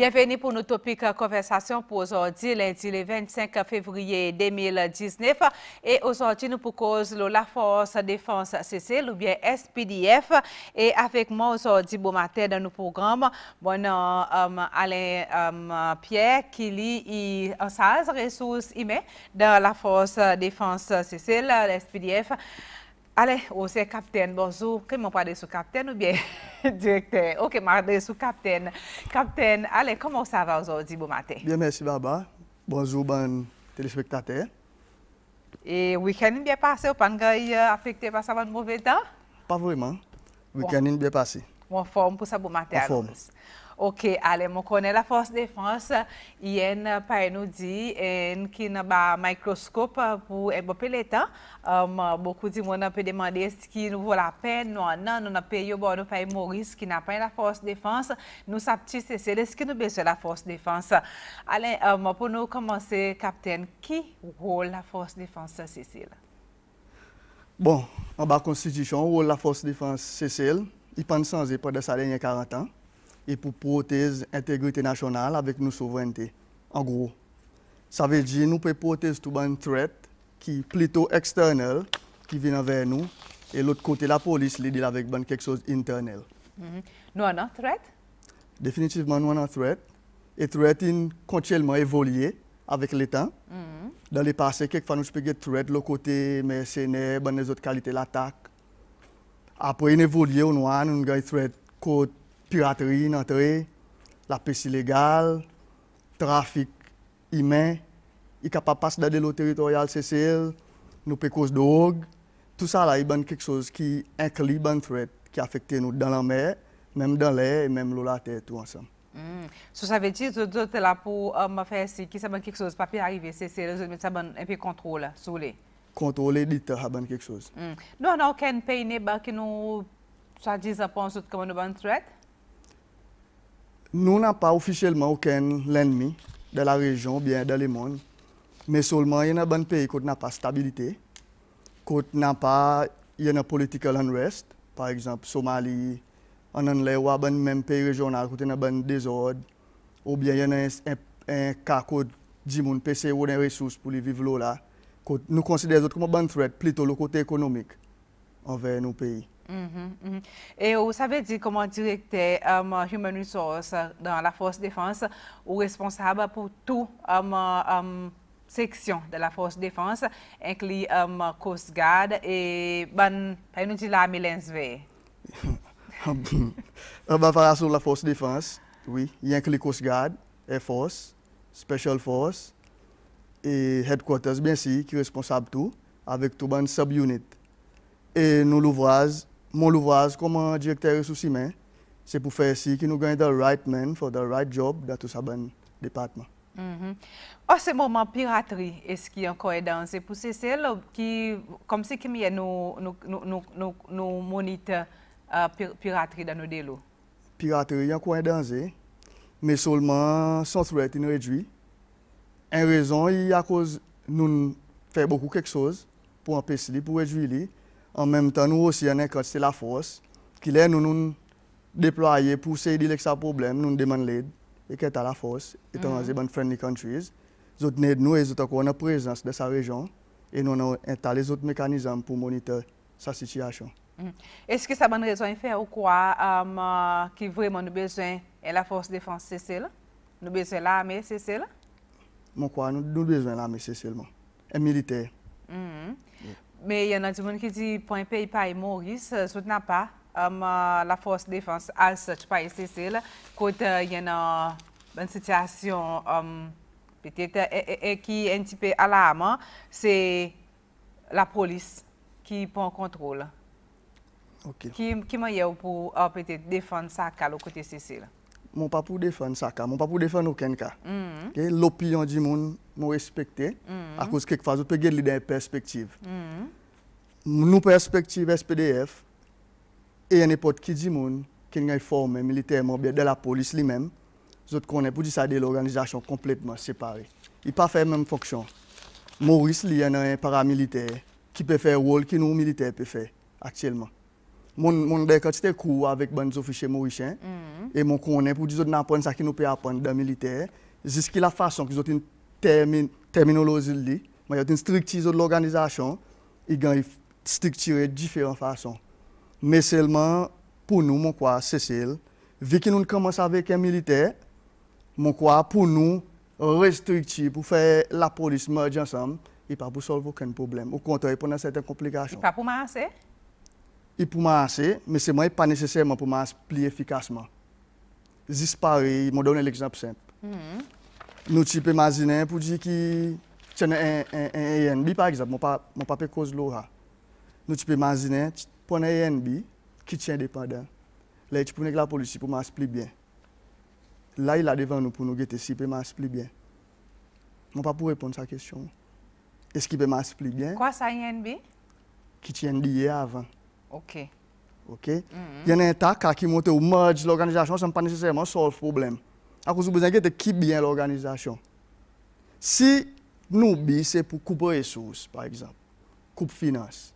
Bienvenue pour notre topic conversation pour aujourd'hui, lundi le 25 février 2019. Et aujourd'hui, nous pour cause la Force Défense Cécile ou bien SPDF. Et avec moi aujourd'hui, bon matin dans nos programmes, bon euh, Alain euh, Pierre qui lit en ressources humaines dans la Force Défense Cécile, SPDF. Allez, ou c'est capitaine, bonjour. Que Comment de sous capitaine ou bien directeur? Ok, m'adresse sous capitaine. Capitaine, allez, comment ça va aujourd'hui, bon matin? Bien, merci, Baba. Bonjour, bon téléspectateurs. Et week-end bien passé ou pas euh, affecté par ça, bon mauvais temps? Pas vraiment. Week-end bien passé. En forme pour ça, bon matin. forme. Ok, allez, on connaît la force défense. Il y a nous dit qu'il qui a un microscope pour un les temps. beaucoup de monde peut demander ce qui nous vaut la peine. Non, non, nous n'a payé eu bord nous pays Maurice qui n'a pas la force défense. Nous sommes c'est ce qui nous besoin la force défense. Allez, um, pour nous commencer, capitaine, qui rôle la force défense, Cécile? Bon, en bas constitution, la force défense, Cécile, il pense sans pas de a 40 ans et pour protéger l'intégrité nationale avec nos souverainetés. En gros, ça veut dire que nous pouvons protéger tout un threat qui est plutôt externe, qui vient vers nous, et l'autre côté, la police, les deal avec ben, quelque chose d'internel. Mm-hmm. Nous avons un threat? Définitivement, nous avons un threat. Et threat est continuellement évolué avec le temps. -hmm. Dans le passé, quelquefois, nous avons des threat, l'autre côté mercenaire, ben, les autres qualités, l'attaque. Après, nous évolué, nous avons une threat côté piraterie entrée, la pêche illégale, trafic humain, il est capable de passer dans le territorial CCL, nous cause de drogue. Tout ça, là, il y quelque chose qui inclut une threat qui affecte nous dans la mer, même dans l'air et même l'eau la terre, tout ensemble. Mm. que ça veut dire que vous êtes là pour euh, faire si, qui savent quelque chose, papier arrivé, mais ça mettez un peu contrôle sur les. Contrôler, dit quelque chose. Nous, hmm. Non, aucun pays n'est pas qui nous, soit disant, pense que nous avons un threat? nous n'avons pas officiellement aucun ennemi de la région, bien dans le monde, mais seulement il y a un bon pays qui n'a pas de stabilité, qui n'a pas de y a political unrest, par exemple Somalie, on a un même pays régional qui a un désordre, ou bien il y a un, un, cas qui dit que PC des ressources pour vivre là. Nous considérons comme un bon threat plutôt le côté économique envers nos pays. Mhm, mhm. Et vous savez dire comment directeur um, Human Resources dans la force défense ou responsable pour tout um, um, section de la force défense, inclut um, Coast Guard et ben, nous dit l'armée on va parler sur la force défense, oui, il inclut Coast Guard, Air Force, Special Force et Headquarters, bien sûr, qui est responsable tout, avec tout les sub-unit. Et nous l'ouvrons mon ouvrage comme directeur ressources humaines, c'est pour faire ici que nous gagnons le right man for the right job dans tout ça bon département. En mhm. Oh, ce moment piraterie, est-ce qu'il encore est dans pour ces celles qui, comme si nous nous, nous, nous, nous euh, piraterie dans nos délais. Piraterie, il y a encore une dansé, mais seulement sans threat est réduit. En raison, il y a cause nous faire beaucoup quelque chose pour empêcher, pour réduire en même temps, nous aussi, on quand c'est la force, qui est nous, nous déployer pour aider avec ça problème, nous demandons l'aide, et qu'est à la force, étant mhm. dans mm bonnes friendly countries. Nous nous et autres encore a présence de sa région, et nous avons installé les autres mécanismes pour monitorer sa situation. Mhm. Est-ce que ça bonne raison faire ou quoi um, euh, qui vraiment nous besoin est la force défense c'est nous Nous besoin l'armée c'est Je crois quoi, nous, avons besoin de l'armée c'est seulement, un militaire. Mhm. Mais il y a du monde qui dit point pays par Maurice, euh, n'est pas um, euh, la force défense à ce pays Cécile. Quand il y a une situation um, peut-être euh, qui est un petit peu alarmante, c'est la police qui prend contrôle. Okay. Qui, qui m'a pour peut-être défendre ça à côté Cécile mon pas pour défendre ça, mon pas pour défendre aucun cas. Mm L'opinion du monde, est respectée, à mm. cause quelque quelquefois, je peux gagner des perspectives. Mm -hmm. Nous, perspective SPDF, et n'importe qui du monde, qui est formé militairement, de la police lui-même, je connais pour dire ça de l'organisation complètement séparée. Il pas fait la même fonction. Maurice, il y a un paramilitaire qui peut faire le rôle que nous, militaires, peut faire actuellement. Mon, mon des avec les officiers mauriciens mm-hmm. et mon connaît pour dire apprendre ça qui nous peut apprendre dans militaire jusqu'à la façon qu'ils ont une terminologie li mais ils ont une structure de l'organisation ils ont structuré différentes façons mais seulement pour nous mon quoi Cécile vu que nous commençons avec un militaire mon quoi pour nous restructurer pour faire la police merge ensemble et pas pour résoudre aucun problème au contraire pendant certaines complications pas pour il peut masser, mais ce n'est pas nécessairement pour masser plus efficacement. Juste pareil, je vais donner l'exemple simple. -hmm. Nous, tu peux imaginer pour dire qu'il y a un ENB, par exemple, mon papa cause l'aura. Nous, tu peux imaginer, tu un ENB qui tient dépendant. Là, tu prends la police pour masser plus bien. Là, il a devant nous pour nous guetter s'il peut masser plus bien. Mon papa pour répondre à sa question. Est-ce qu'il peut masser plus bien? Quoi, ça, ENB? Qui tient lié avant. Ok. Ok? Yen en ta ka ki mwote ou merge l'organizasyon, se m pa neseyman solve problem. Akou sou bezan gen te ki biyen l'organizasyon. Si nou bi, se pou koupe resous, par exemple. Koupe finans.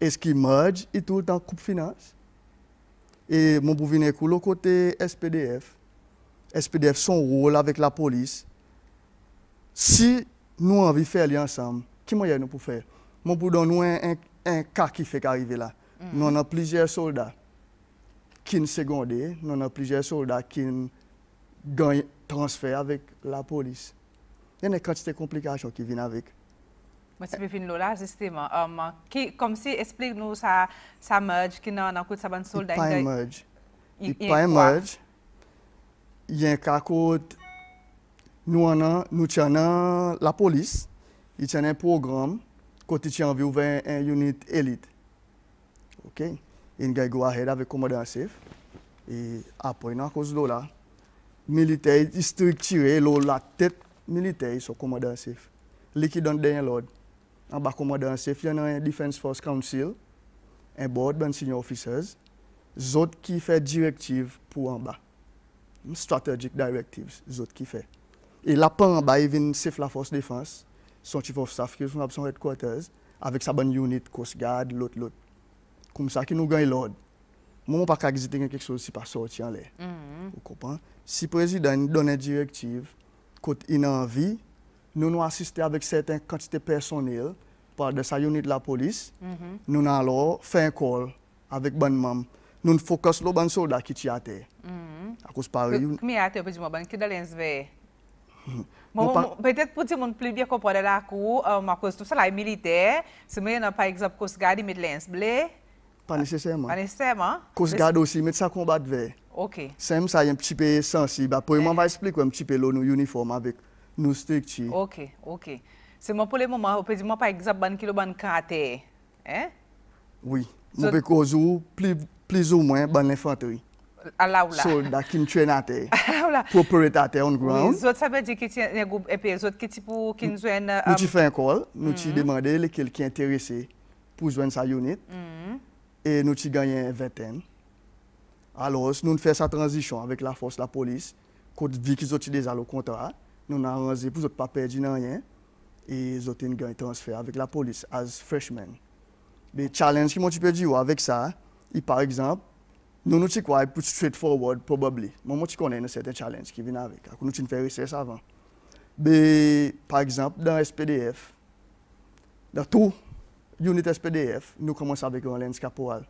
Eski merge, itou ta koupe finans. E mwopou vine kou lo kote SPDF. SPDF son rol avèk la polis. Si nou anvi fè li ansam, ki mwen yè nou pou fè? Mwopou don nou en ka ki fèk arive la. Nous avons plusieurs soldats qui sont secondés, nous avons plusieurs soldats qui gagnent transfert avec la police. Il y a une quantité de complications qui viennent avec. Mais si bien lola, justement. Um, comme si, explique nous ça ça merge ki soldats ankout sa ban soldat. Ipa yon merge. pas un merge. Yon kakout nou nous nous tjanan la police, Yon tjanan un programme, côté vi ouve une unité élite. Ok, in gay go ahead avè komode ansef, e apoy nan akos do la, militey istriktire, lo la tet militey so komode ansef. Lè ki don den yon lod, anba komode ansef, yon nan yon Defense Force Council, en board ban senior officers, zot ki fè direktiv pou anba, strategic directiv, zot ki fè. E la pan anba, yon vin sef la Force Defense, son chief of staff, ki yon fon ap son headquarters, avèk sa ban unit, kos gade, lot lot, comme ça, qui nous gagne l'ordre. Moi, pas qu'à exister quelque chose si pas sorti en l'air. Mm-hmm. Vous Si le président donne une directive, quand il a envie, nous nous assister avec certaines quantités personnelles par de sa unité de la police. -hmm. Nous n'allons alors un call avec bonne mam. Nous nous focus sur les soldats qui sont à terre. Mm-hmm. À cause de Mais à terre, je vais ben, qui dans les hmm. Peut-être pour dire plus bien comprendre la cour, à euh, cause de tout ça, les militaires, si nous par exemple, Coast Guard, ils mettent les pas ah, nécessairement. Pas nécessairement. Qu'on hein. se garde aussi, mettre ça combat de OK. C'est ça, il un petit peu sensible. Pour eh. moi, on va expliquer un petit peu nos uniformes avec nos structures. OK, OK. C'est moi pour le moment, on peut dire, moi, par exemple, un kilo, de kate. Hein? Oui. On peut causer plus, ou moins ban l'infanterie. Soldat qui traîne à terre. Propriétaire on ground. Les autres, ça veut dire que tu un groupe et les autres qui type qui nous joignent. Nous tu um, un call, nous tu mm-hmm. demandes quelqu'un intéressé pour joindre sa unité. Mm-hmm et nous avons gagné une vingtaine. Alors, nous faisons sa transition avec la force, la police, côte vie qu'ils ont déjà le contrat, nous avons arrangé pour ne pas perdre rien et ils ont gagné transfert avec la police as freshman. Les challenges qui m'ont perdu avec ça, et par exemple, nous nous quoi plus straightforward probably. Moi moi tu connais certain challenge qui vient avec. Nous fait fais ça avant. Mais par exemple dans SPDF, dans tout unité SPDF, nous commençons avec un lens caporal.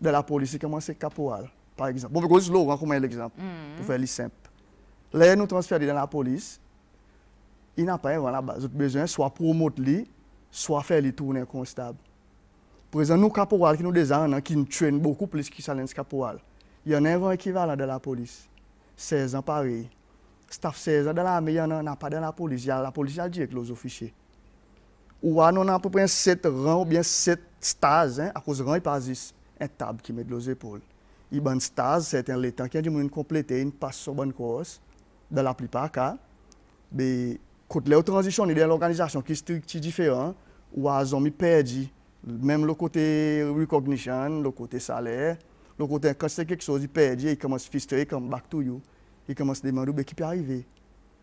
De la police, c'est caporal, par exemple. Bon, parce que Laurent, comment est l'exemple mm. Pour faire les simple. Là, nous transférons dans la police, il n'a pas la base. besoin soit de promouvoir, soit de faire les tourner constable. exemple, nous, caporal, qui nous désarme, qui nous traîne beaucoup plus que ça, lens caporal. Il y en a un équivalent dans la police. 16 ans, pareil. Staff 16 ans dans l'armée, il n'y en a pas dans la police. la police, il y a direct les officiers ou a, on a à peu près 7 rangs ou bien 7 stages, hein, à cause de rangs, il pas un table qui met de les épaules. Il y a une c'est un temps qui a du complété, une passe sur bonne course, dans la plupart des cas. Mais quand les transitions, il y a l'organisation qui est stricte différente, ou à ont perdu, même le côté recognition, le côté salaire, le côté quand c'est quelque chose, il perdu, il commence à frustrer, comme back to you, il commence à demander ben, qui peut arriver.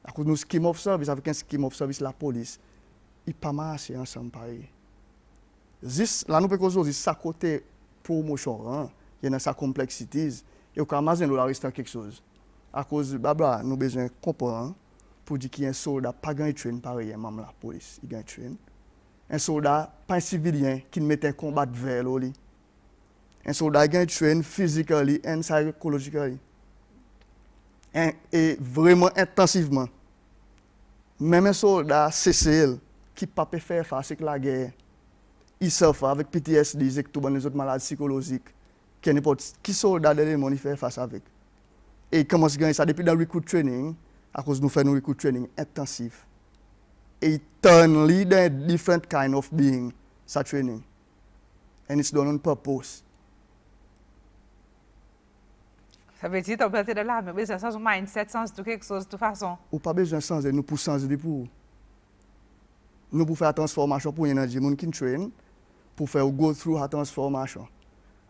À cause de nos scheme of service, avec un scheme of service, la police il pas marché ensemble pareil. Zis, là nous parce que ça côté promotion hein, il y dans sa complexité et au un nous reste quelque chose. À cause baba, nous besoin comprendre pour dire qu'un soldat a un soldat pas de train pareil même la police, il gagne train. Un soldat pas un civilien qui met un combat de vélo. Un soldat gagne train physiquement et psychologiquement. Et vraiment intensivement. Même un soldat, CCL qui pas peut faire face avec la guerre, ils souffrent avec PTSD, avec toutes les autres maladies psychologiques, qui n'importe qui soldat de l'élément faire face avec. Et comment à gagner ça depuis dans le recruit training, à cause de nous faire un recruit training intensif. Et ils turn leader different kind of being, ça training. And it's done on purpose. Ça veut dire que tu as besoin de l'arme, mais besoin de sens, mindset, sens, de quelque chose, de toute façon. Ou pas besoin de sens, nous pour changer de pour. Nou pou fè a transformasyon pou yè nan jimoun ki n train, pou fè ou go through a transformasyon.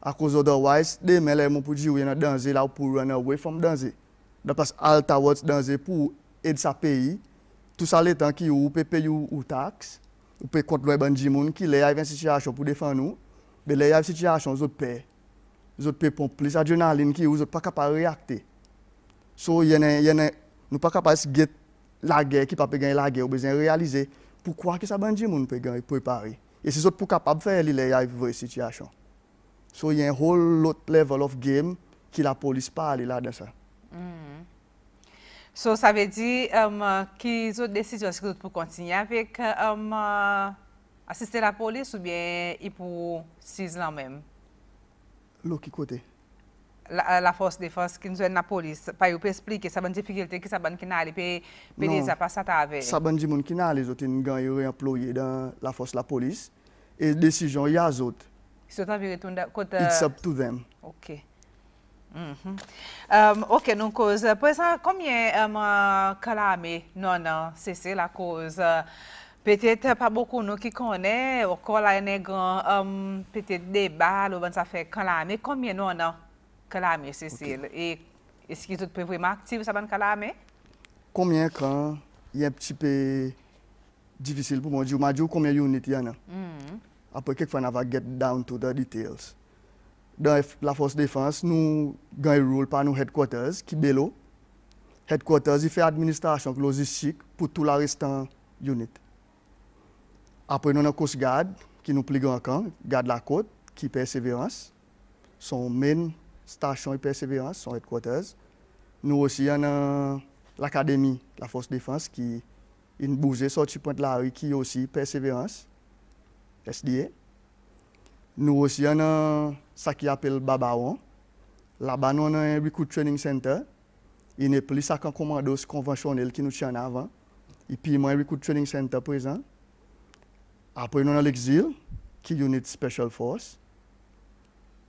Akou zot otherwise, demè lè moun pou di ou yè nan danze la ou pou run away from danze. Dapas al ta wots danze pou ed sa peyi, tout sa lè tan ki ou ou pe peyi ou ou tax, ou pe kontlouè ban jimoun ki lè yè avèn sityasyon pou defan nou, be lè yè avèn sityasyon zot pè. Zot pè pon plis adrenalin ki ou, zot pa kapa reakte. So yè nan, yè nan, nou pa kapa es get la gè ki pa pe gen la gè ou bezen realize. Pourquoi que ça bandit moun peut préparer. Et c'est autres pour capable faire les une situation. So il y a un whole lot level of game qui la police pas aller là dans ça. So ça veut dire um, qu'ils ont décision si pour continuer avec um, assister la police ou bien ils pour s'ils là même. L'autre côté la, la force forces qui nous aide la police pas peut expliquer ça bonne difficulté qui ça bonne qui n'a pas payer ça à passer avec. ça bonne monde qui n'a allé autres une gang employé dans la force la police et décision y a autres ils sont envirés tout côté it's up to them OK Mm -hmm. um, ok, um, Non, kouz, prezant, komyen um, uh, kalame non C'est sese la cause. Peut-être qui beaucoup, nous qui connais, encore la ene gan um, petet deba, lou ban ça fait kalame, Combien, non Calamé, c'est okay. Et est-ce que tu peut vraiment activer ça dans calamé Combien quand il y a un petit peu difficile pour moi, je me dis oh, combien unit il y en a. Mm-hmm. Après, quelquefois, on va get down to the details. Dans la force défense, nous avons un rôle par nos headquarters, qui est bello. Headquarters, il fait administration logistique pour tout la restant unit. Après, nous avons Coast Guard, qui nous plie grand camp, garde la côte, qui persévérance. Son main station et persévérance, son headquarters. Nous aussi, on a l'académie, la force défense, qui est une bougée point de la rue, qui est aussi persévérance, SDA. Nous aussi, on a ça qui appelle Babaon. Là-bas, on a un recruit training center. Il n'est plus ça qu'un commando conventionnel qui nous tient en avant. Et puis, a un recruit training center présent. Après, nous avons l'exil, qui est Unit Special Force.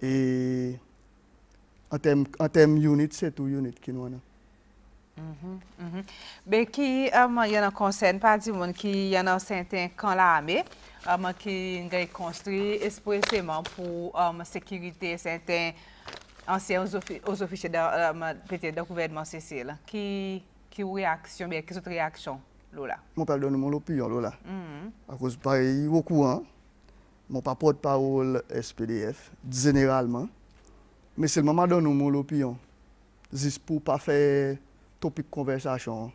Et An tem yonit, se tou yonit ki nou anan. Ben ki yon an konsen pa di moun ki yon an senten kan la ame, man ki ngey konstri espreseman pou sekirite senten ansyen ousofiche da kouvedman se se la. Ki ou reaksyon, men, ki sot reaksyon lola? Moun pa l'donou moun lopi yon lola. Mm-hmm. Akoz pare yon woku an, moun pa pot parol SPDF, generalman, Mais c'est le moment de nous mon opinion. Juste pour pas faire topic conversation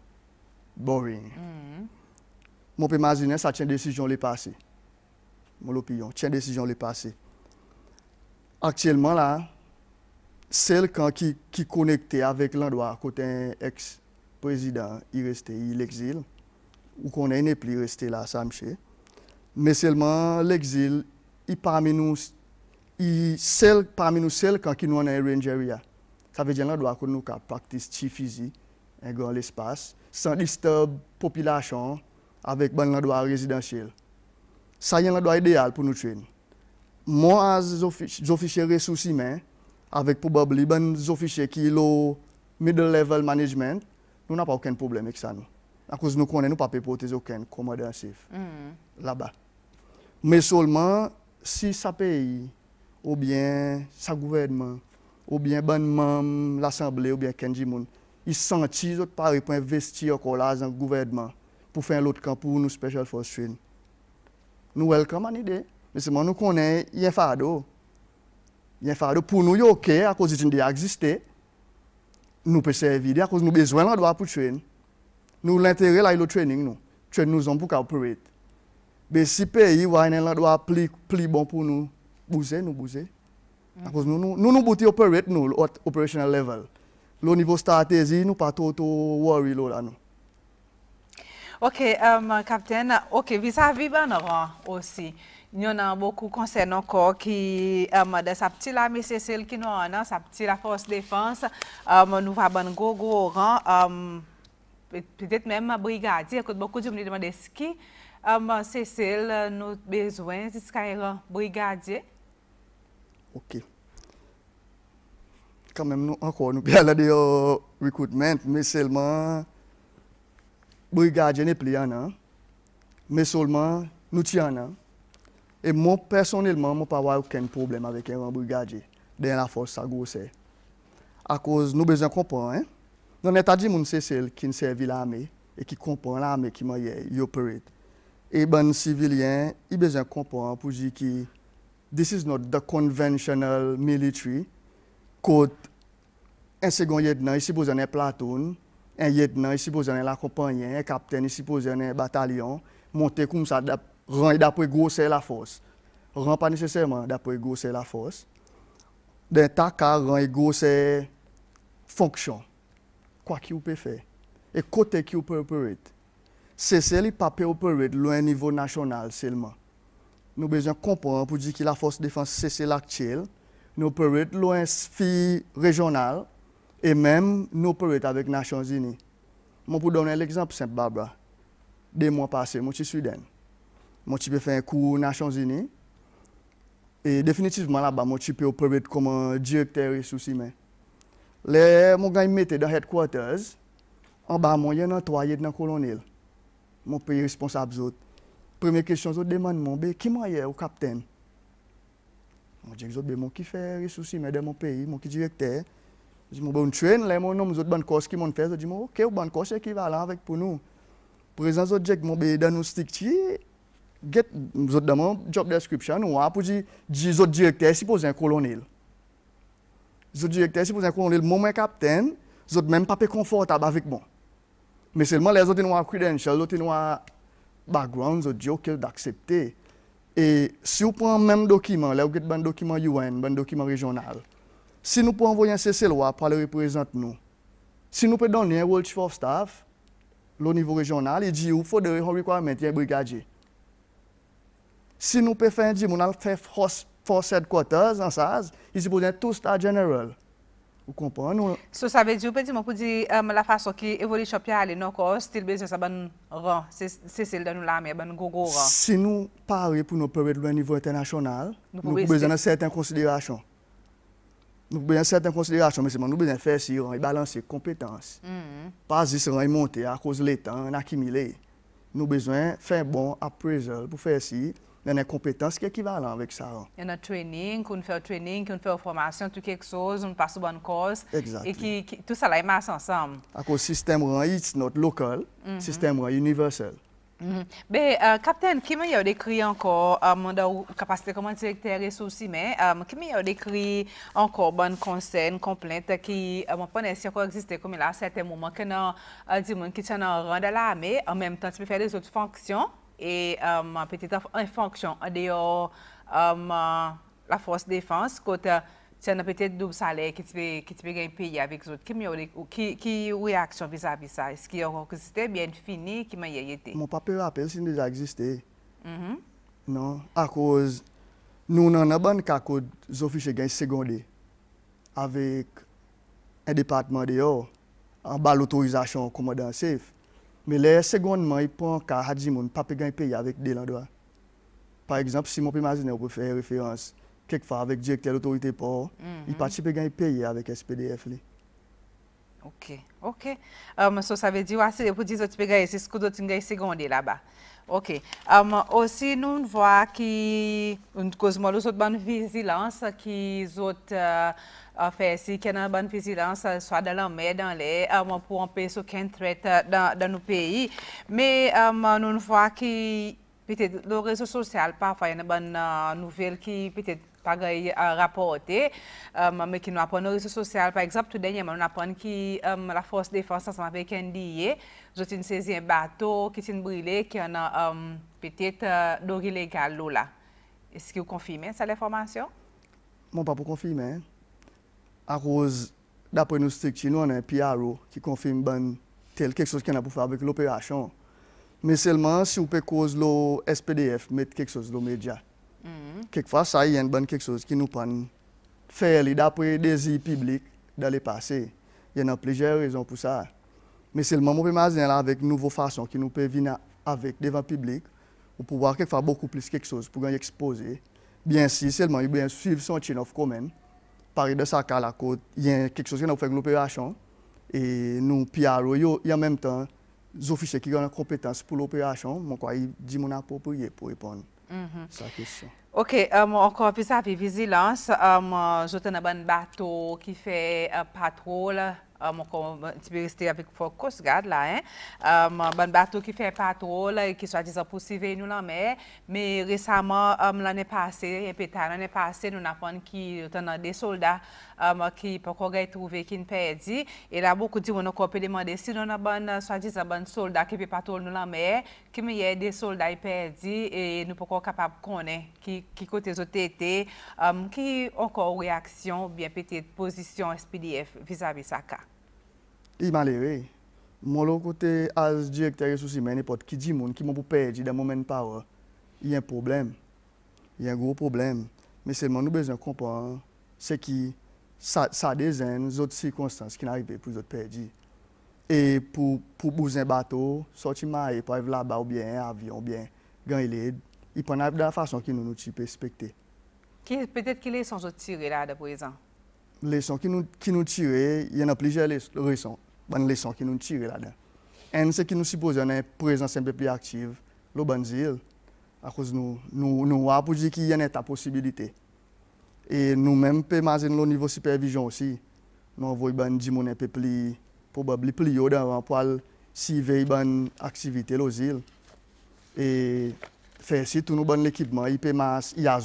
boring. Mm-hmm. Mon mm. peut imaginer ça tient décision les passé. Mon l'opinion tient décision les passé. Actuellement là, celle quand qui qui connecté avec l'endroit côté ex président, il restait, il exil ou qu'on est plus resté là ça me Mais seulement l'exil il parmi nous et celle parmi nous sel quand qui nous en rangeria. Ça veut dire là doit que nous ka practice physique un grand l'espace sans disturb population avec bonne l'endroit résidentiel. Ça y est l'endroit idéal pour nous traîner. Moi as officiers ressources humaines avec probablement des officiers qui le middle level management, nous n'avons aucun problème avec ça nous. À cause nous connaissons nous pas porter aucun commandant chef mm. là-bas. Mais seulement si ça paye ou bien sa gouvernement, ou bien l'Assemblée, ou bien Kenji Moon, ils sentent autres paris pour investir encore là dans le gouvernement pour faire l'autre camp pour nous Special Force Nous welcome en idée, mais c'est moi nous connaissons il y a fardeau. Il y a fardeau pour nous, ok, à cause d'une idée existé, nous peut servir à cause nous besoin l'endroit pour train. Nous l'intérêt là, le training nous, train, nous on pour coopérer, Mais si pays a un endroit plus bon pour nous Bouze, nou bouze. Nou nou bouti operate nou, lout operational level. Lout nivou startezi, nou pato to worry lout anou. Ok, kapten, um, ok, vis-à-vis banoran osi, nyon nan boku konsen anko ki sa pti la mi Sesele ki nou anan, sa pti la force défense, um, nou vaban go-go oran, um, ptet menm brigadier, akot boku di meni demande siki, Sesele nou bezwen, diska eran brigadier, Ok. Kan men nou ankon nou pi alade yo rekoutment, me selman, brigadje ne pli anan, me solman, nou tiyan an. E moun personelman, moun pa waw ken problem avèk yon brigadje den la fòs sa gòse. A kòz nou bejan kompon, nou neta di moun se sel ki nsevi la ame, e ki kompon la ame ki maye yopere. E ban sivilyen, i bejan kompon pou jik ki this is not the conventional military. Kote, un second lieutenant, il suppose un platoon, un lieutenant, il suppose un compagnie un capitaine, il suppose un bataillon, Monté comme ça, rang d'après gros, c'est la force. Rang pas nécessairement d'après gros, c'est la force. D'un taca, rang et gros, c'est fonction. Quoi qu'il peut faire. Et côté qu'il peut opérer. C'est celui qui peut opérer, loin niveau national seulement nous besoin comprendre pour dire que la force de défense c'est l'actuel. nous être loin régionale et même nous être avec les Nations Unies. Moi, pour donner l'exemple simple, Barbara, deux mois passés, moi, je suis soudain, Moi, je peux un cours aux Nations Unies. Et définitivement, là-bas, moi, je peux opérer comme un directeur de ressources humaines. Les, mon gars, mettait dans headquarters, en bas, moi, il y un employé dans le colonel. Mon pays responsable, autres. Première question, je demande mon bé, qui m'a au capitaine On dit que mon qui fait ressources, mais dans mon pays, mon qui directeur. Je dis mon bon train, là mon nom, autres bonne course qui m'ont fait, je dis mon OK, bonne course qui va avec pour nous. Présent autres j'ai mon bé dans nos stick get nous dans mon job description, on ah, pour dire les directeur, c'est pour un colonel. Je directeur, c'est pour un colonel, mon mon capitaine, les autres même pas confortable avec moi. Mais seulement les autres nous ont credentials, les autres nous ont backgrounds audio que d'accepter. Et si vous prenez le même document, là, vous avez un document UN, un document régional. Si nous pouvons envoyer un lois pour le représenter nous, si nous pouvons donner un World Chief Staff, au niveau régional, il dit il faut des un il y un brigadier. Si nous pouvons faire un dit, on force headquarters en SAS, il se pose un tout star general. Vous comprenez? vous so, ça veut dire, vous pouvez dire, um, la façon qui évolue chopia à l'énocos, c'est le besoin de rang. C'est de nous l'armée, c'est le gros rang. Si nous parlons pour nos périodes de niveau international, nous avons besoin de certaines considérations. Nous avons besoin de certaines considérations, mais c'est nous besoin de faire ce rang et balancer compétences. Mm-hmm. Pas juste rang et à cause de l'état, accumuler. Nous avons besoin de faire bon appraisal pour faire ce il y a des compétences qui équivalent avec ça. Hein. Il y a un training, qu'on fait un training, qu'on fait une formation, tout quelque chose, on passe bonne cause. Exactement. Et qui, tout ça, il marche ensemble. À cause système c'est notre local, mm-hmm. système -hmm. système universel. Mm-hmm. Mais, euh, Capitaine, Ben, euh, Captain, qui m'a décrit encore, euh, capacité comme directeur ressources mais euh, qui m'a décrit encore bonne conseil, complainte qui, à euh, mon connaissance encore existait comme là, a certains moments, que nous euh, du monde qui sont en rang de l'armée, en même temps, tu peux faire des autres fonctions et euh, peut-être en fonction de euh, la force défense côté on un peut-être double salaire qui peut qui peut gagner payer avec autres qui qui qui réaction vis-à-vis ça est-ce qu'il y a encore que c'était bien fini qui m'a été mon papier appel c'est déjà existé mm-hmm. non à cause nous n'en avons pas qu'à cause des officiers gagnent secondé avec un département dehors en bas l'autorisation commandant safe Me le, segondman, yi pou anka haji moun pa pegan yi peye avik de lan doa. Par egzamp, si moun pou imajine, ou pou feye referans, kek fa avik diye ki tel otorite pou, yi mm-hmm. pa ti pegan yi peye avik S.P.D.F. li. Ok, ok. Am, um, so sa ve diwa se de pou di zo ti pegan yi, se skou do ti ngey segondi la ba. Ok, am, osi nou nou vwa ki, un kouz mou lo zot ban vizilans, ki zot... fait, si y a une bonne vigilance, euh, soit dans la dans l'air, um, pour empêcher aucune traite euh, dans, dans nos pays. Mais euh, nous nous voyons que peut-être les réseaux sociaux, parfois, il y a une bonne nouvelle qui peut-être pas rapporté, mais qui nous apprend nos réseaux sociaux. Par exemple, tout dernièrement, nous apprenons que la force de défense avec avec dié, j'ai saisi un bateau qui s'est brûlé, qui en a peut-être euh, l'illégal là. Est-ce que vous confirmez cette information? Non, pas pour confirmer. Hein à cause, d'après nos structures, nous, on un PRO qui confirme ben, tel quelque chose qu'on a pour faire avec l'opération. Mais seulement si on peut cause le SPDF, mettre quelque chose dans les médias. Mm-hmm. Quelquefois, ça y a une quelque chose qui nous prend faire d'après des désirs publics dans le passé. Il y en a plusieurs raisons pour ça. Mais seulement on peut imaginer avec avec nouvelle façon, qui nous peut venir avec devant le public pour pouvoir faire beaucoup plus quelque chose pour gagner exposer. Bien si seulement il bien suivre son chain of command parler de ça la côte, il y a quelque chose qui nous fait une opération et nous Pierre, il y a en même temps des officiers qui ont la compétence pour l'opération, mon quoi, ils disent mon approprié pour répondre à mhm. cette question. Ok, um, encore plus à vigilance, um, je un bateau qui fait un euh, patrouille je on rester avec Coast Guard là, hein. Euh, ben bateau qui fait patrouille et qui soit disant pour nous là, mais mais récemment l'année passée, un peu l'année passée, nous avons qui des soldats qui pourquoi ils trouvé qui ne perdit et là beaucoup de gens ont copié demandé si nous avons soit disant des soldat qui fait patrouille nous la mer, qui y a e des soldats qui perdit et nous pas capable connaître qui qui côté zotété qui encore réaction bien peut-être position SPDF vis-à-vis ça ça il m'a levé. Mon côté, as directeur de ressources humaines, n'importe qui dit mon, qui m'a pour perdre dans mon même power, il y a un problème. Il y a un gros problème. Mais seulement nous besoin de comprendre ce qui ça, ça désigne autres circonstances qui n'arrivent pour les autres perdus. Et pour, pour bouger un bateau, sortir mer, pas arriver là-bas ou bien, avion bien, il l'aide, il prend de la façon qui nous nous respecter. Peut-être qu'il est sans autre tirer là de présent. Les leçons qui nous, qui nous tirent, il y en a plusieurs leçons bonne leçon qui nous tire là-dedans. Et c'est qui nous suppose une présence un peu plus active, le bon à cause de nous, nous, nous, pour dire qu'il y a une possibilité. Et nous-mêmes, peut imaginer au niveau supervision aussi. Nous avons un petit un peu plus, probablement plus haut dans pour suivre une activité aux Et faire si tout nous bon l'équipement, il peut mas, il a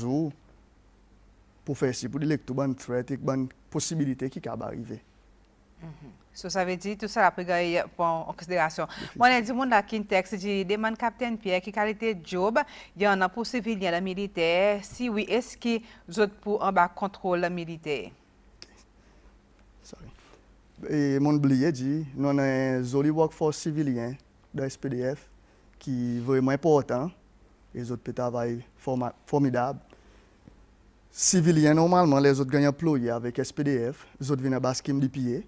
pour faire si pour dire que tout bon threat, bonne possibilité qui peut arriver. Ça veut dire que tout ça a pris en considération. Moi, j'ai à qui a dit, il y un capitaine Pierre qui qualité de travail, il y pour les civils, les militaires. Si oui, est-ce qu'ils ont a un contrôle militaire Et mon bouillie a dit, nous avons une force civilien de SPDF qui est vraiment important. Les autres peuvent travailler formidable. Les normalement, les autres gagnent plus avec SPDF. Les autres viennent à baskets qui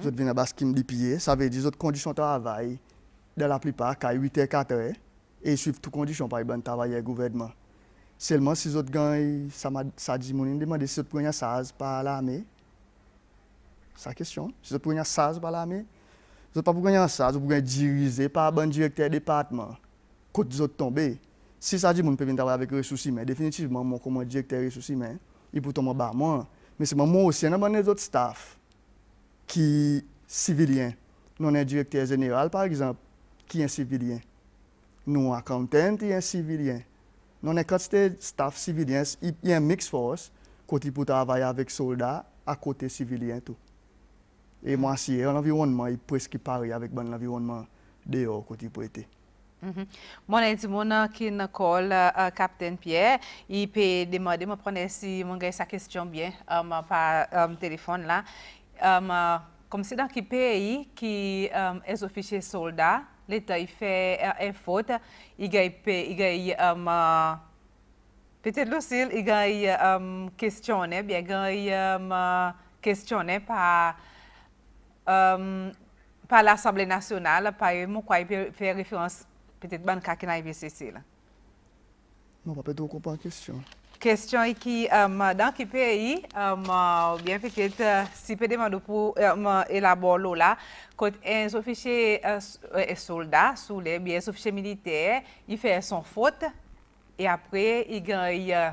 vous mhm. viennent à base qui me ça veut dire les conditions de travail, dans la plupart, à 8 h 4 h et suivent toutes conditions par le au e gouvernement. Seulement, si les autres gagnent, ça, ça dit, demande si les autres un par l'armée. C'est la question. Si les autres un par l'armée, vous pas pour gagner ça, vous pouvez diriger par un bon directeur département. Quand les autres tomber. Si ça dit que je peux travailler avec les ressources mais définitivement, moi, comme directeur des ressources humaines, il peut tomber bas moi. Mais c'est moi aussi, un autres staff qui civilien. Nous avons un directeur général, par exemple, qui est civilien. Nous avons un accountant qui est un civilien. Nous avons un staff civilien, il y a un mix force, côté pour travailler avec soldats, à côté civilien tout. Et mm-hmm. moi, si l'environnement, il presque pareil avec l'environnement dehors, côté peut être. Mon dit mon qui n'a call Captain Pierre, il peut demander me prendre si mon gars sa question bien, euh, pas euh, téléphone là um, uh, dans que pays qui um, est officier soldat, l'État il fait uh, un faute, il gagne il gagne um, uh, peut-être aussi il gagne um, questionner, bien gagne um, questionner par um, par l'Assemblée nationale, par mon quoi il peut faire référence peut-être ban kakina ici là. Non, pas peut-être comprendre question. Question qui um, euh, dans qui pays um, euh, euh, bien peut-être si peut demander pour um, élaborer là quand un officier uh, soldat sous les bien officier militaire il fait son faute et après il gagne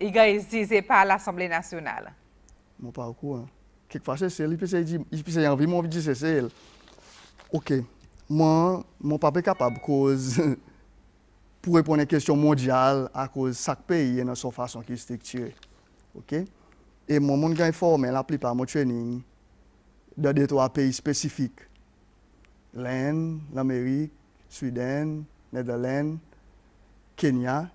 il gagne par l'Assemblée nationale. Mon parcours hein. quelquefois c'est il peut se dire il peut se envie mon dit c'est OK. Moi mon papa est capable cause pour répondre à une question mondiale à cause de chaque pays et de sa façon qui est structurée. OK? Et mon monde gagne formé la plupart mon training dans des trois pays spécifiques. L'Inde, l'Amérique, Suède, Netherlands, Kenya.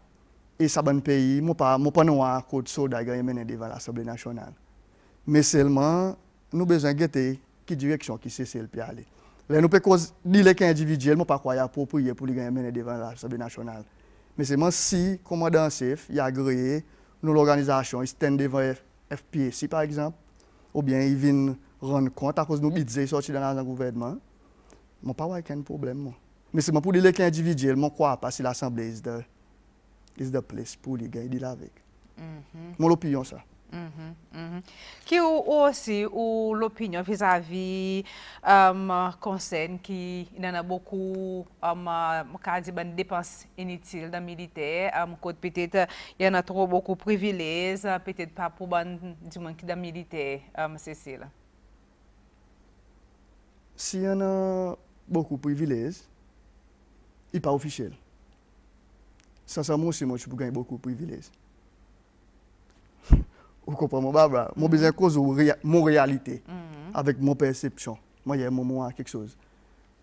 Et ça bon pays, je pas moi pas noir code soda gagner mener devant l'Assemblée nationale. Mais seulement nous besoin guetter qui direction qui c'est le aller. Là, nous pouvons dire qu'individuellement, pas quoi, pas y a approprié pour gagner devant l'Assemblée nationale. Mais c'est moi si, commandant chef, il a agréé, nous l'organisation, il se devant FPSI par exemple, ou bien il vient rendre compte à cause de nos budgets sortis dans le gouvernement, je n'ai pas aucun problème. Mais c'est pour dire qu'individuellement, je crois pas si l'Assemblée est de place pour les gagner il avec. Mm-hmm. Mon opinion, ça. Ki ou osi ou l'opinyon vis-a-vis um, konsen ki nana boku mkade um, ban depans initil da milite, mkote um, petet yana tro boku privilez, petet pa pou ban di man ki da milite, sese la? Si yana boku privilez, ipa ofishe la. Sa sa monsi mw chupu ganye boku privilez. Vous comprenez, mon baba? Mon mm. besoin cause mon réalité, mm. avec mon perception. Moi, il y a un moment, hein, quelque chose.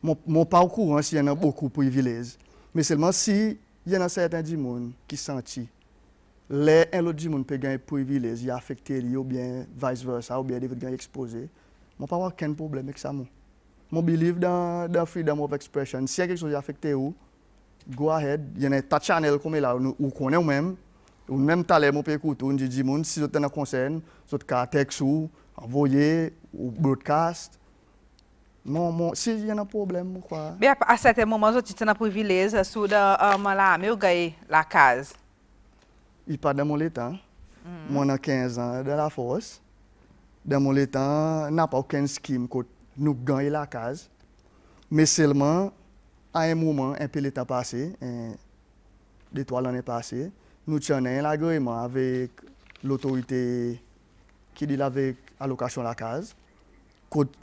Mon, mon parcours hein, en a mm. beaucoup privilèges, Mais seulement si il y en a certains du monde qui sentent les un l'autre du monde peut gagner privilège, il affecté ou bien vice versa, ou bien il gagner exposé. Mon pas avoir aucun problème avec ça. Mon, mon believe dans dans freedom of expression. Si y a quelque chose qui affecté ou, go ahead, il y en a ta channel comme là où on est ou même ou même tout je écouter, on dit, monde, si vous êtes dans concerne, vous avez texte ou envoyer ou broadcast. Mon, si s'il y a un problème quoi. Mais à certains moments, vous êtes dans privilège, sous la mais vous avez la case. Il part dans mon état. Hein. Mm. Moi, j'ai 15 ans dans la force. Dans mon état, n'a pas aucun scheme que nous gagnons la case. Mais seulement, à un moment, un peu l'état passé, l'étoile en est passée nous tenons un agrément avec l'autorité qui dit avec allocation la case.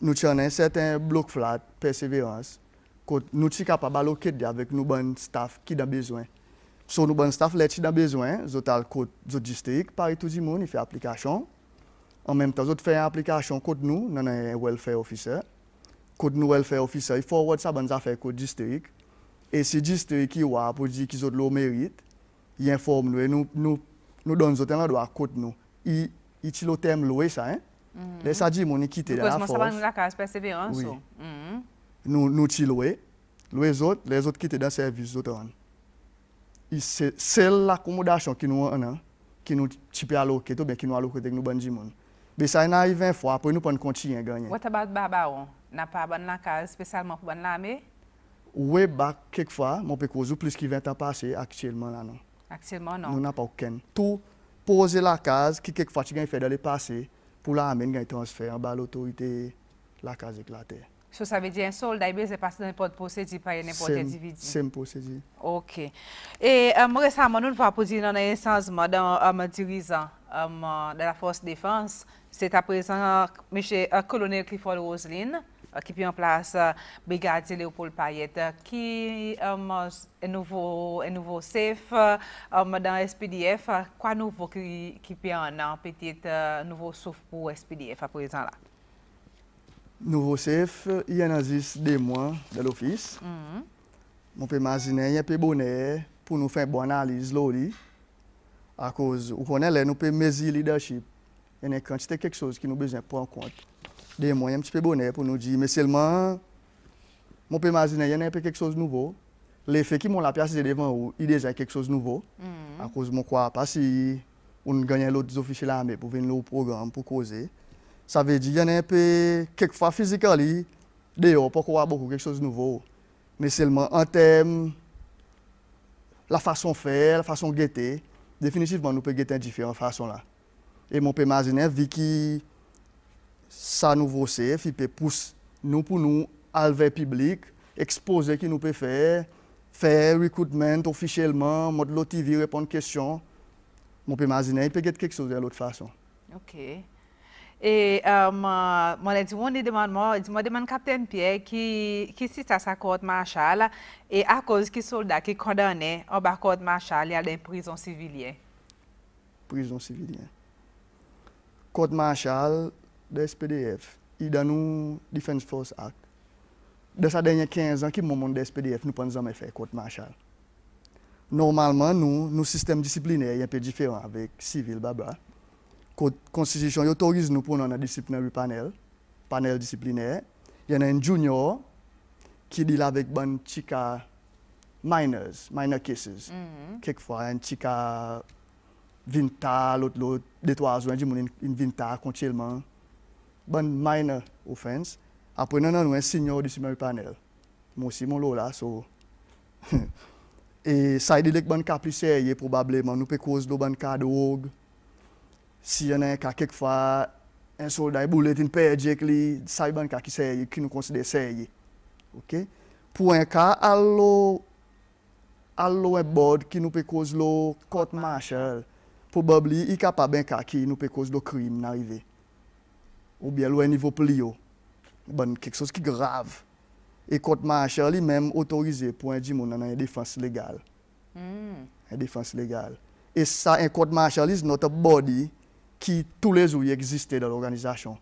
Nous tenons certains blocs flat, persévérance. Nous sommes capables d'allocer avec nos bons staff qui ont besoin. Sur nous bons staff, les qui ont besoin, nous avons un district, pareil tout le monde, fait application. En même temps, nous fait une application contre nous, nous avons un welfare officer. Contre nous, welfare officer, il faut avoir ça bonne affaire contre district. Et si district qui a pour dire qu'ils ont le mérite, il informe nous, nous, nous, nous donne hôtel là à côté nous. Il il le terme louer ça hein. Mm-hmm. Les ça dit mon quitter la force. ça va nous la persévérance. Oui. Oh. Mm-hmm. Nous nous ti louer. Les autres, les autres qui étaient dans service service d'autres. Hein. C'est celle l'accommodation qui nous a, hein, qui nous type alloqué, tout bien qui nous alloqué avec nous bon monde. Mais ça arrive 20 fois, après nous pas continuer gagner. What about Baba? N'a pas ban la case spécialement pour ban l'armée? Oui, bah, quelquefois, mon peut causer plus que 20 ans passés actuellement là non. Aksilman nan? Nou nan pa ouken. Tou, pose la kaze, ki kek fati gen yon fèdele pase, pou la amen gen yon transfer, ba l'otorite la kaze eklate. So sa ve di yon soldaybe, se pase nan epote poseji, pa yon epote dividi? Sem poseji. Ok. E mwresanman nou vwa apodi nan a yon sansman, dan amadirizan, dan la force défense, se ta prezantan kolonel Clifford Roseline. Kipi an plas uh, Begadze Leopold Payet, uh, ki um, e e nouvo sef, uh, madan um, SPDF, kwa nouvo ki pi an an, petit nouvo souf pou SPDF apresan la? Nouvo sef, yon an zis de mm-hmm. mwen de l'ofis, moun pe mazine yon pe bonè pou nou fe an bo analize lò li, akouz ou konen lè nou pe mezi lidership, yon e kantite kek sòz ki nou bezen pou an konti. des moyens un petit peu bonheur pour nous dire, mais seulement, mon peut imaginer, il y a un peu quelque chose de nouveau. L'effet qui m'ont la de devant où il y a déjà quelque chose de nouveau. Mm. À cause de mon quoi, parce si on gagne l'autre officier là, l'armée pour venir au programme, pour causer. Ça veut dire, il y a un peu, quelquefois physiquement, dehors, pourquoi beaucoup quelque chose de nouveau. Mais seulement en termes, la façon de faire, la façon de guetter, définitivement, nous peut guetter de différentes façons là. Et mon peut imaginer, vie qui sa nouvo se, fi pe pousse nou pou nou alvey publik, ekspose ki nou pe fè, fè rekoutment ofisyeleman, mwot loti vi repon kèsyon, mwopè ma zinè, pe get keksozè lout fason. Ok. E, mwen deman mwen, mwen deman kapten piè, ki sita sa kote manchal, e akòz ki soldat ki kondanè oba kote manchal yal den prizon sivilyen. Prizon sivilyen. Kote manchal, de SPDF et de nous Defense Force Act, de sa dernière 15 ans qui nous monde da SPDF nou côte zanme Normalement, kote nos systèmes nous, y peu disipline yon pe diferan la constitution nous constitution Constitution autorise nou nous en panel, panel en a un junior qui deal avec ban chika minors, minor cases. Mm chika vinta, l'autre, trois une vinta continuellement. ban minor offens, apwen nan anwen sinyor disi meri panel. Monsi moun lola, so. E sa yi dilek ban ka pli seye, probableman, nou pe koz do ban ka dog. Si yon en ka kek fa, en solday bulletin pe ejek li, sa yi ban ka ki seye, ki nou konside seye. Po en ka, al lo ebord ki nou pe koz lo kot marshal, probableman, i ka pa ban ka ki nou pe koz do krim nan rivey. ou bien au niveau plus haut. Bon, quelque chose qui est grave. Et code Mahacher lui-même autorisé pour un Dimon une défense légale. un hmm. Une défense légale. Et ça, un code martial c'est notre body qui tous les jours existait dans l'organisation.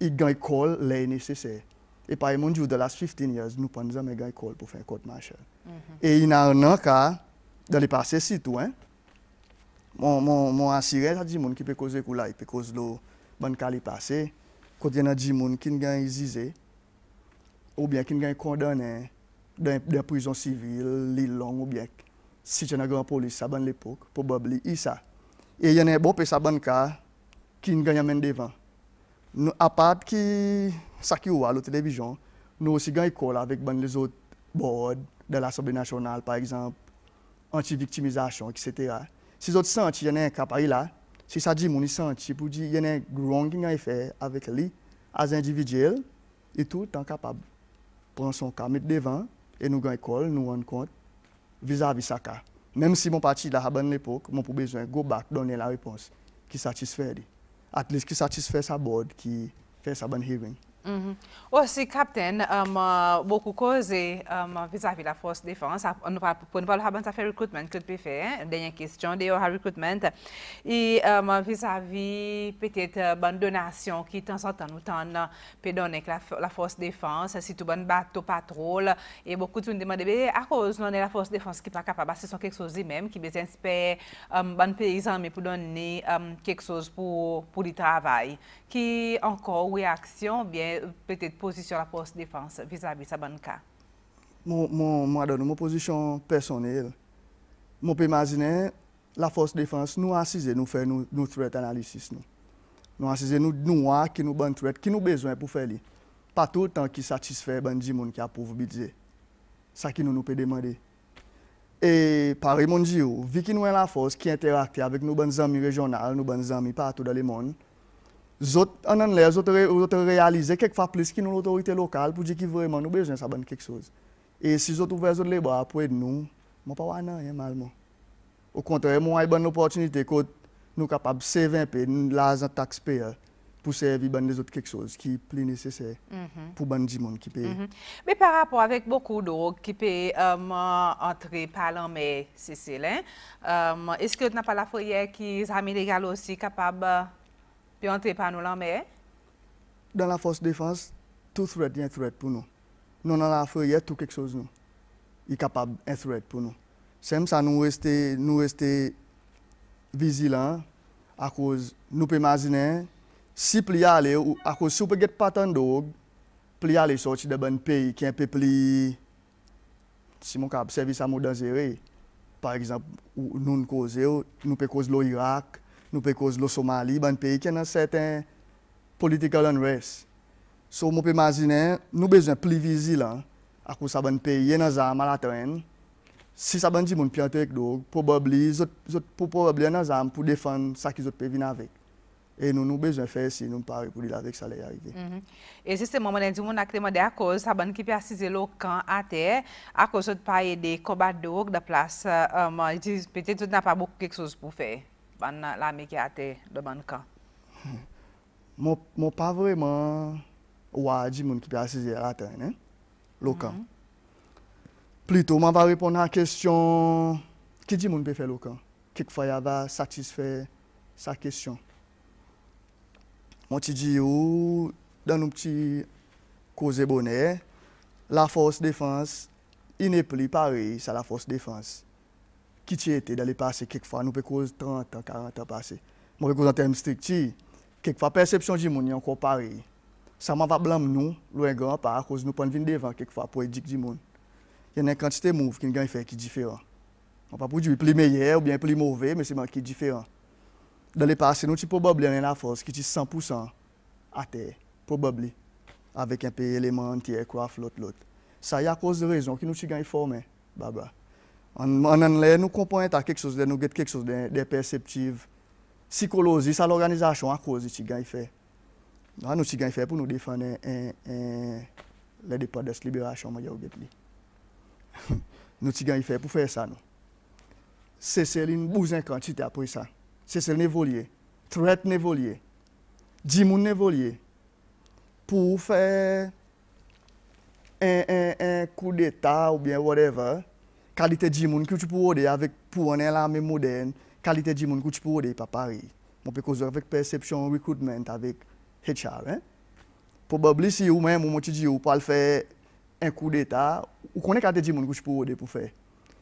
Il gagne call les nécessaire. Et par exemple, dans les 15 years, nous prenons jamais gagne call pour faire un code martial mm-hmm. Et il y a un cas, dans les passés, si hein, mon, mon, mon assuré a dit, mon qui peut causer coup là, il peut causer le bon cas passé. Quand y en a dix, monsieur, qui ne gagne ni ou bien qui ne gagne qu'un dollar dans des prisons civiles, longue ou bien si y en a grand police, à ban l'époque, probablement y ça. Et il y en a beaucoup pour ça banca, qui ne gagne jamais devant. Nous, à part qui, ça qui ouvre l'antenne télévision, nous aussi, qui collent avec les autres boards de l'Assemblée nationale, par exemple, anti-victimisation, etc. Ces autres centres, y en a qui apparaît là. Si ça dit, mon sang, si vous dites, il y a un grand qui avec lui, as individuel, et tout, temps capable de prendre son cas, mettre devant, et nous gagnons, école, nous rendre compte, vis-à-vis de ça. Même si mon parti, là, à bonne époque, mon besoin, go back, donner la réponse, qui satisfait. At least, qui satisfait sa board, qui fait sa bonne hearing. Ou si kapten Mwen boku koze Visavi la force défense Poun valo ha bant afe rekrutment Kout pe fe, denyen kistyon De yo ha rekrutment Visavi petet bant donasyon Ki tan san tan ou tan Pe donen la force défense Si tou bant batou patroule E boku tou mwen demande eh Akoz non e la force défense Ki pa kap a basi son kek sozi mem Ki bezens pe bant pe izan Me pou donen kek sozi pou li travay Ki anko ou reaksyon Bien peut-être position la force défense vis-à-vis de sa Mon Mon mo donne position personnelle Mon peux imaginer la force défense nous assiser nous faire nous analyse de analysis nous nous assiser nous nous a qui nous bonne threat qui nous besoin pour faire pas tout le temps qui satisfait les gens qui approuve budget ça qui nous nous peut demander et par mon Dieu, oh, vu qu'il nous a la force qui interagit avec nos bonnes amis régionales, nos bonnes amis partout dans le monde, Zot, en e les autres réaliser quelquefois plus que nous l'autorité locale mhm. pour dire qu'ils vraiment nous besoin de quelque chose. Et si autres ouvert les bras pour nous, moi pas wana rien mal. Au contraire, moi mhm. une bonne opportunité que nous capable servir un peu l'argent pour servir les autres quelque chose qui est plus nécessaire pour les du qui paye. Mais par rapport avec beaucoup d'autres qui peuvent euh, entrer par parlant mais c'est euh, est-ce que n'a pas la foyer qui est légale aussi capable euh, de entrer par nous là, mais... Dans la force défense, tout thread est un thread pour nous. Nous, dans la a tout quelque chose, nous. Il est capable un thread pour nous. C'est ça, nous rester, nous rester vigilants à cause, nous pouvons imaginer, si nous aller, ou à cause, si nous ne pas tant d'eau, nous aller sortir de bon pays qui est un peu plus, si nous avons service à nous dangereux, par exemple, nous nous causons, nous pouvons causer l'Irak, nous cause le Somalie, un pays qui a un certain political unrest. So, je peux imaginer, nous besoin plus vigilant à cause de pays dans un marathon. Si ça bandit mon pianté avec nous, probablement, probablement, nous avons pour défendre ça qu'ils ont venir avec. Et nous, nous besoin faire si nous parlons pour dire avec ça les arriver. Mm -hmm. Et justement, on a mon qu'on a demandé à cause, ça ban qui peut assiser le camp à terre, à cause de parler des combats de place, euh, um, peut-être n'a pas beaucoup quelque chose pour faire pendant qui a été le Je ne pas vraiment ouais j'ai dire qui peut assister à hein? le camp. Plutôt, je vais répondre à la question qui dit que bébé faire le camp Quelquefois, va satisfaire sa question. Je te dis, dans nos petits causes bonheur la force défense, il n'est plus pareil, c'est la force défense qui étais dans le passé, quelquefois, nous pouvons cause 30 ans, 40 ans passés. Moi, je en termes stricts, quelquefois, la perception du monde est encore pareille. Ça m'a pas blâme nous, loin grand, pas à cause de nous prendre devant quelquefois pour éduquer du monde. Il y a une quantité de moves qui est fait qui différent. On pas pour dire plus meilleur ou bien plus mauvais, mais c'est moi qui différent. Dans le passé, nous, tu probablement la force qui est 100% à terre, probablement, avec un peu pays entiers, quoi, flotte, l'autre. Ça y a cause de raison qui nous gagne formé, baba. En, en anglais, nous comprenons quelque chose, de, nous avons quelque chose de, de perceptive. Psychologie, ça l'organisation à cause ce Tigan fait. Nous, nous fait pour nous défendre la dépendance, la libération. nous avons fait pour faire ça. C'est une bousin quantité après ça. C'est Céline Volier, Threat Nevolier, Dimoun Nevolier, pour faire un, un, un coup d'État ou bien whatever qualité du monde que tu peux avec pour l'armée est moderne, qualité du monde que tu peux regarder pas Paris. on peut avec perception, recrutement, avec HR hein. Probablement si ou même vous tu dis ou pas le faire un coup d'état, ou connaît qualité du monde que tu peux regarder pour faire.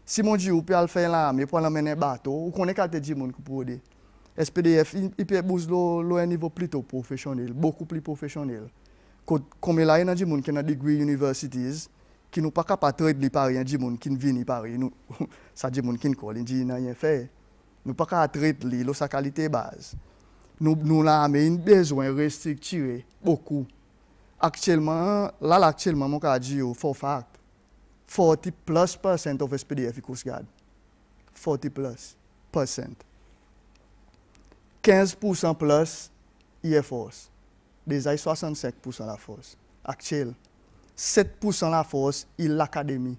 Si mon Dieu, ou peut le faire un mais pour l'emmener bateau, ou connaît qualité du monde que tu peux SPDF, il peut le un niveau plutôt professionnel, beaucoup plus professionnel. Comme là, il y a des gens qui ont des diplômes universities, ki nou pa ka pa trete li pari an di moun kin vini pari, sa di moun kin kol, in di inayen fe, nou pa ka trete li lo sa kalite baz, nou la ame yon bezwen restriktire, pokou, akchelman, lal akchelman moun ka di yo, for fact, 40 plus percent of SPDF yon kous gade, 40 plus percent, 15 pousan plus, yon e fos, dezay 65 pousan la fos, akchel, 7% la force, il l'académie.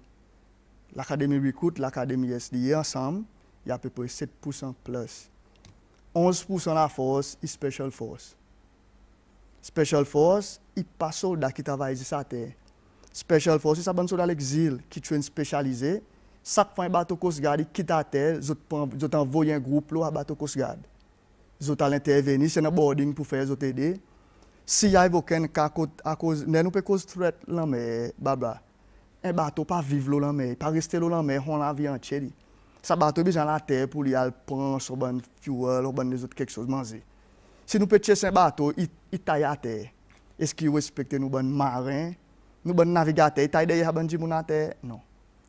L'académie Recruit, l'académie SDI ensemble, il y a à peu près 7% plus. 11% la force, il Special Force. Special Force, il pas soldat qui travaille sur la terre. Special Force, c'est un soldat l'exil qui train spécialisé. Chaque fois un bateau Coast Guard quitte la terre, ils envoie un groupe là à bateau Coast Guard. Ils ont intervenir, c'est un boarding pour faire, autres aider. Si y a aucun cas à cause, nous peut cause threat là mais baba. Un bateau pas vivre là mais pas rester là mais on la vie entière. Ça bateau besoin la terre pour y aller prendre son bon fuel, bon des autres quelque chose manger. Si nous peut chasser un bateau, il taille à terre. Est-ce qu'il respecte nos bons marins, nos bons navigateurs, il taille derrière bon jimoun à terre Non.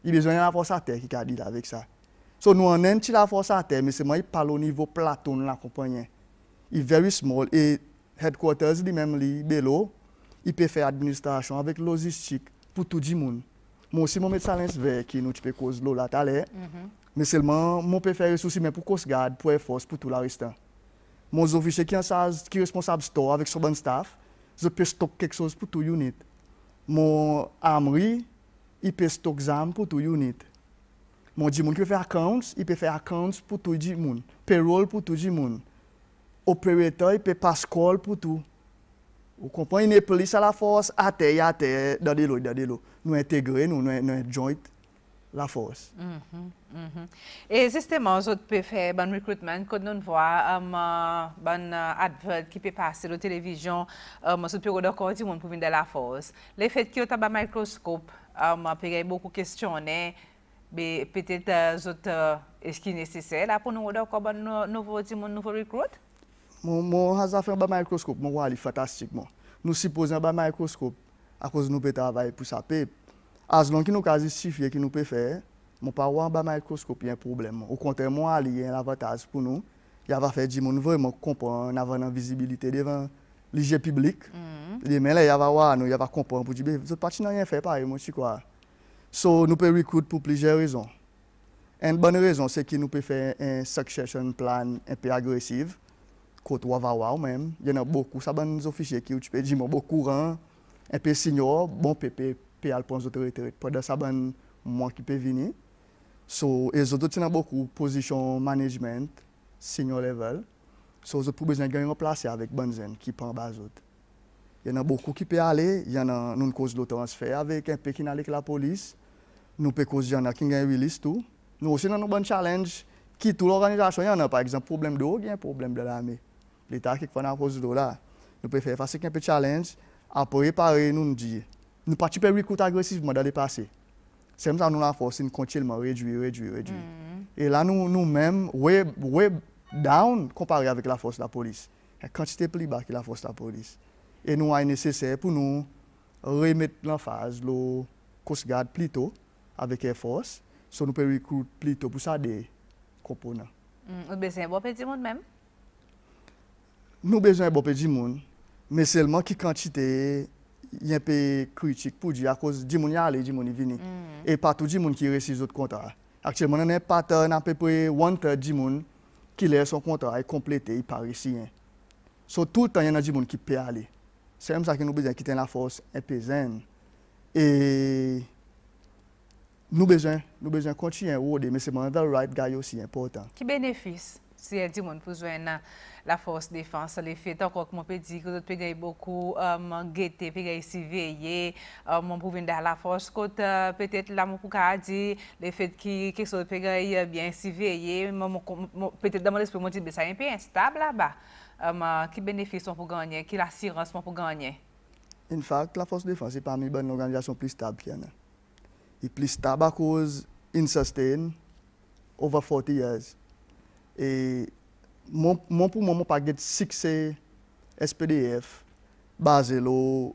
Il besoin la force à terre qui a dit avec ça. So nous on aime la force à terre mais c'est moi il parle au niveau Platon la Il very small et Headquarters li men li de lo, i pe fe administrasyon avèk logistik pou tou di moun. Mou si mou met salens vek ki nou ti pe koz lola talè, men mhm. selman mou pe fe resousi men pou kosgade, pou e fos pou tou la restan. Mou zon fichè ki responsab stò avèk soban staf, zon pe stok kek sos pou tou yonit. Mou amri, i pe stok zam pou tou yonit. Mou di moun ki fe akons, i pe fe akons pou tou di moun. Payroll pou tou di moun. operetay pe paskol pou tou. Ou kompan, yon e polis a la fos, ate, ate, da de lo, da um, de lo. Nou entegre nou, nou entjoint la fos. E zisteman, zot pe fe ban rekrutmen kod nou nvoa ban advert ki pe pase lo televijon, zot pe roda kwa di moun pou vin de la fos. Um, euh, euh, euh, le fet ki yo taba mikroskop pe gaye boku kestyone be petet zot eski nese se la pou nou roda kwa ban nouvo di moun nouvo rekrut? Mon, mon a fait un microscope, mon wali fantastiquement. Nous supposons un microscope à cause de nous travailler pour ça. As long qui nous quasi qui nous peut faire, mon pas un microscope, il y a un problème. Au contraire, moi, il y a un avantage pour nous. Il va faire vraiment comprendre, avant visibilité devant public. Mm-hmm. Les là, il va voir, nous, il va comprendre pour dire, mais n'a rien fait So, nous pouvons recruter pour plusieurs raisons. Une bonne raison, c'est que nous pouvons faire un succession plan un peu agressif côté Wawa même. Il y en a mhm. beaucoup, ça donne nos officiers qui occupent disent monde, beaucoup courant, un peu senior, bon pépé, puis à l'pons d'autorité. Pendant ça, ben, moi qui peux venir. So, et autres, a beaucoup position management, senior level. So, ils ont besoin de gagner remplacer avec Benzen qui prend bas Il y en a beaucoup qui peuvent aller, il y en a nous cause de transfert avec un peu qui avec la police. Nous peut cause il y en a qui gagne release tout. Nous aussi dans nos challenge challenges qui tout l'organisation, il y en a par exemple problème d'eau, il y a un problème de l'armée l'État qui fait la cause de là. Nous préférons faire un peu de challenge, après réparer, e nous, nous dire. Nous participons recruter agressivement dans le passé. C'est comme ça nous la force, nous continuellement réduire, réduire, mm-hmm. réduire. Et là, nous, nous-mêmes, way, way down comparé avec la force de la police. La quantité plus bas que la force de la police. Et nous, avons nécessaire pour nous remettre en phase le Coast Guard plutôt, avec Air Force, so nous pouvons recruter plutôt pour ça des composants. Mm, c'est un bon petit monde même nous avons besoin de bon petit monde, mais seulement qui quantité il y un peu critique pour dire à cause du monde qui allé, du monde sont venu. Mm. Et pas tout du monde qui reçu autres contrats. Actuellement, on a pas à peu près one third du monde qui laisse son contrat est complété par ici. Donc, hein. tout le temps, il y a des monde qui peut aller. C'est comme ça que nous avons besoin de quitter la force un peu zen. Et nous avons besoin de continuer à mais c'est dans le right guy aussi important. Qui bénéfice si un a besoin de la force défense, les faits, encore que mon peut dire que vous avez beaucoup um, guetté, peut avez que vous um, venir la force, euh, peut-être que mon peut dire les faits qui que vous avez bien surveiller, peut-être dans mon esprit, mon dit, ben, ça est un peu instable là-bas. Euh, qui bénéfice pour gagner, qui l'assurance pour gagner? En fait, la force défense est parmi les organisations plus stables qu'il y a. Il est plus stable à cause sustain, over 40 years. Et moi, pour moi, je n'ai pas de succès SPDF basé sur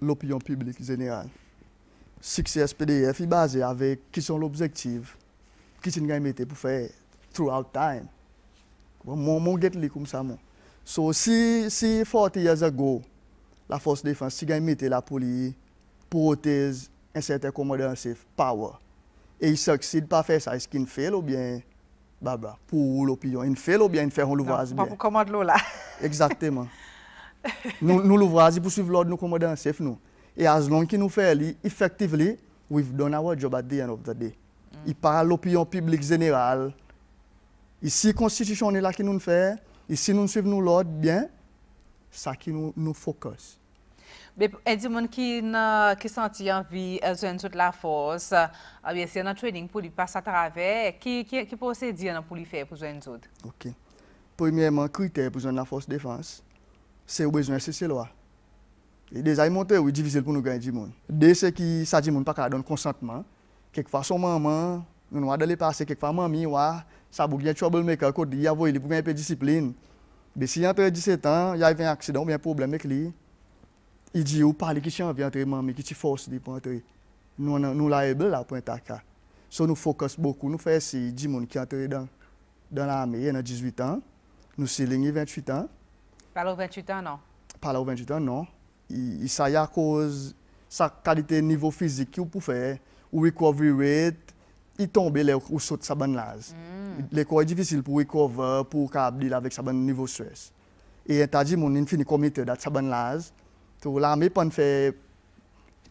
l'opinion publique générale. Succès SPDF est basé avec qui sont l'objectif, qui sont les pour faire throughout time. Mon, mon get comme ça. Mon. So, si, si 40 years ago, la force défense, si gagne mettait la police pour protéger un certain commandant, c'est power. Et il succède pas faire ça, est-ce qu'il fait ou bien pour l'opinion. Il fait le bien, il fait on l'ouvre bien. pour commander l'eau là. Exactement. nous nous l'ouvrons pour suivre l'ordre, nous commander en chef nous. Et as long qu'il nous fait, effectivement, we've done our job at the end of the day. Mm. Il parle l'opinion publique générale. Ici, la constitution est là qui nous fait, ici nous suivons l'ordre bien, ça qui nous, nous focus. Mais il y a des gens qui ont envie de euh, toute la force. Euh, ah c'est y a un training pour lui passer à travers. Qui peut se dire pour lui faire pour jouer Ok. Premièrement, critère pour jouer la force de défense, c'est le besoin de loi. lois. Et déjà, il que c'est difficile pour nous gagner du Dès que ça dit, donne pas de consentement. Quelquefois, son maman, nous avons aller passer. Quelquefois, maman, ou ça a un troublemaker. Il y a un peu discipline. Mais si il perdu 17 ans, il y a un accident ou un problème avec lui. Il dit, ou parle qui chien vient entrer mais qui est force de pour entrer. Nous, nous la rebelle là pour un So, nous focus beaucoup. Nous faisons 10 gens qui entrent dans, dans l'armée, il y 18 ans. Nous sommes 28 ans. Pas au 28 ans, non? parle au 28 ans, non. Il, ça y a cause sa qualité niveau physique qu'il pouvait faire, ou recovery rate, il tombe là ou saute sa bonne lase. Mm. L'école est difficile pour recover, pour capable avec sa bonne niveau stress. Et il a dit, mon infini comité de sa bonne lase, tout l'armée pour faire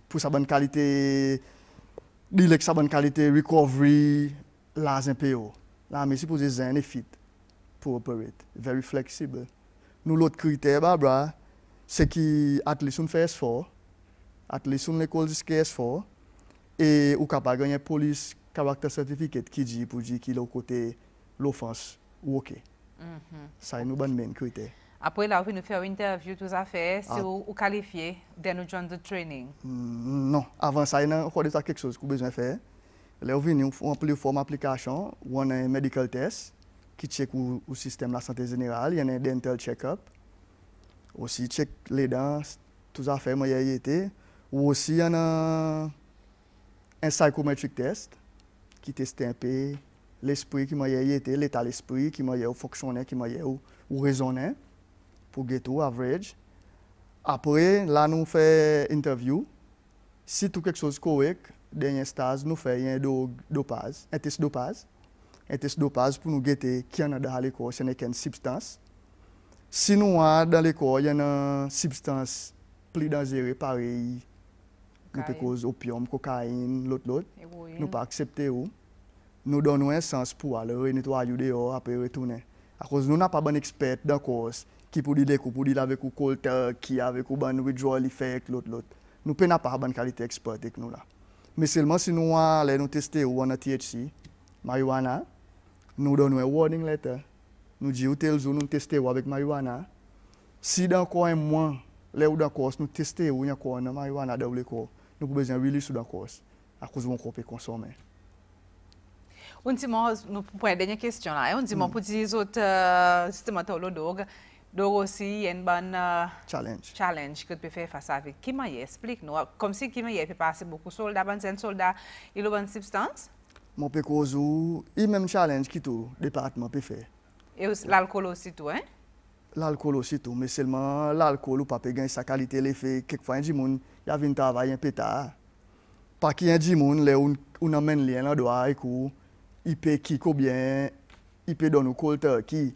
pour sa bonne qualité, dire que sa bonne qualité recovery là un peu. L'armée suppose un effet pour opérer, very flexible. Nous l'autre critère Barbara, c'est qui athlète sont fait fort, athlète sont l'école de skate fort et ou capable gagner police character certificate qui dit pour dire qu'il au côté l'offense ou OK. Mm-hmm. Ça est nous bonne main critère. Après, là, vous nous faire une interview, tout ça fait, si vous ah. vous qualifiez de nous joindre le training. Mm, non, avant ça, il y a quelque chose que vous besoin faire. Là, vous vient fait une application, d'application, vous avez un medical test qui check le système de la santé générale, il y a un dental check-up, aussi check les dents, tout ça fait, a été. Ou aussi, il y a un, un psychometric test qui teste un peu l'esprit qui m'a été, l'état d'esprit qui m'a été, fonctionné, qui m'a été, raisonné. pou getou avrej. Apre, la nou fe interview. Si tou kek sos kowek, denye staz nou fe yon doopaz, etes doopaz. Etes doopaz pou nou gete kyan a da alekou se neken sipstans. Si nou a dalekou yon sipstans pli dan zere parey, nou pekouz opyom, kokain, lot lot, nou pa aksepte ou, nou donwen sens pou alo re neto a yu de yo apre retoune. Akos nou na pa ban ekspert dan kos, qui pour l'idée, pour dire avec ou Colter, qui avec ou ban withdrawal, il fait avec l'autre, l'autre. Nous ne pas bonne qualité export avec nous là. Mais seulement si nous allons nous tester ou en THC, marijuana, nous donnons un e warning letter. Nous ou tel jour nous ou avec marijuana. Si dans quoi moins, les où dans course nous tester ou quoi dans marijuana dans le corps, nous avons besoin de release ou dans course à cause de mon corps consommer. On dit moi, nous pour la dernière eh? question là, on dit moi mm. pour dire euh, autres, justement, au Dor osi yen ban uh, challenge kote pe fe fasa vi. Kimayè, explik nou. Komsi Kimayè pe pase boku solda, ban zen solda ilo ban substans? Mon pe kozu, i men challenge ki tou, departman pe fe. E ou l'alkol osi tou, eh? L'alkol osi tou, me selman l'alkol ou pa pe gen sa kalite le fe. Kek fwa yon di moun, ya vin tava yon peta. Pa ki yon di moun, le un amen liyen la doa e kou, i pe ki koubyen, i pe dono koltè ki,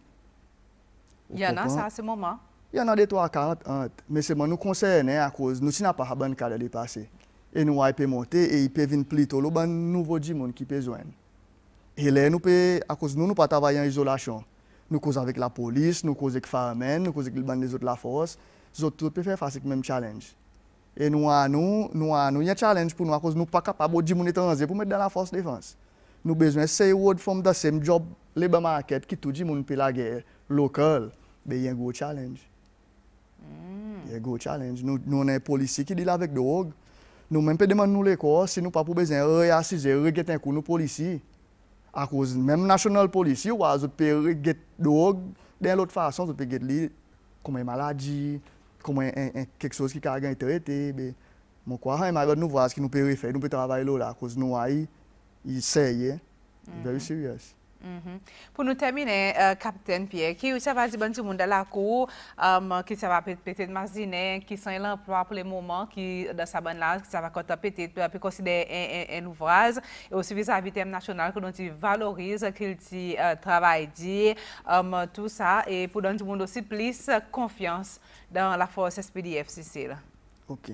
Yana sa a se moman? Yana de to a karat ant. Me seman nou konseye ne akouz nou si na pa ha ban kade de pase. E nou a pe monte e i pe vin plito lou ban nouvo di moun ki pe zwen. Hele nou pe akouz nou nou pa tavaye an izolasyon. Nou kouz avik la polis, nou kouz ek farmen, nou kouz ek li ban de zot la fos. Zot tout pe fe fase k mèm challenge. E nou a nou, nou a nou, yon challenge pou nou akouz nou pa kapab ou di moun etanze pou mèd da la fos defanse. Nou bezwen sey ou od fom da sem job lebe market ki tou di moun pou la gerre. lokal, be yon go challenge. Hmm. Yon go challenge. Nou nan polisi ki li la vek dog. Nou men pe deman nou le ko, se nou pa pou bezen re-asize, re-get en kou nou polisi. Akouz, men national polisi, waz, ou pe re-get dog, den lout fason, ou pe get li, kome maladi, kome kek sos ki kage entrete, be. Mou kwa, hayman, waz nou vwaz ki nou pe refe, nou pe travay lola, akouz nou hay, yi seye, very serious. Mhm. Pour nous terminer, euh, Capitaine Pierre, um, qui ça va dire bon tout monde à la cour, euh, qui ça va peut-être maziner, qui sont l'emploi pour le moment, qui dans sa bonne là, qui ça va peut-être considérer un, un, un, ouvrage, et aussi vis-à-vis thème national que nous valorise, qu'il dit travaille, euh, travail dit, um, tout ça, et pour donner tout monde aussi plus confiance dans la force SPDF, c'est là. Ok.